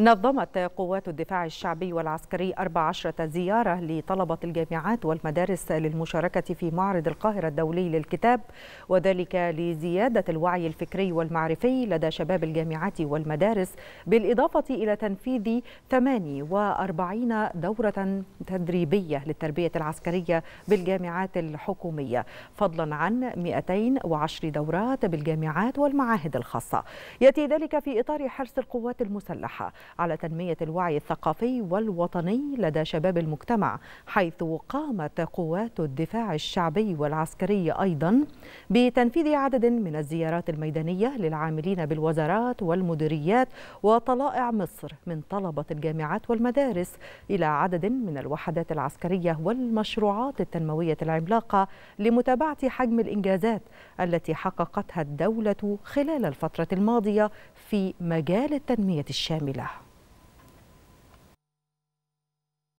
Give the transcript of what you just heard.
نظمت قوات الدفاع الشعبي والعسكري 14 زيارة لطلبة الجامعات والمدارس للمشاركة في معرض القاهرة الدولي للكتاب وذلك لزيادة الوعي الفكري والمعرفي لدى شباب الجامعات والمدارس بالإضافة إلى تنفيذ 48 دورة تدريبية للتربية العسكرية بالجامعات الحكومية فضلا عن 210 دورات بالجامعات والمعاهد الخاصة يأتي ذلك في إطار حرص القوات المسلحة على تنمية الوعي الثقافي والوطني لدى شباب المجتمع حيث قامت قوات الدفاع الشعبي والعسكري أيضا بتنفيذ عدد من الزيارات الميدانية للعاملين بالوزارات والمديريات وطلائع مصر من طلبة الجامعات والمدارس إلى عدد من الوحدات العسكرية والمشروعات التنموية العملاقة لمتابعة حجم الإنجازات التي حققتها الدولة خلال الفترة الماضية في مجال التنمية الشاملة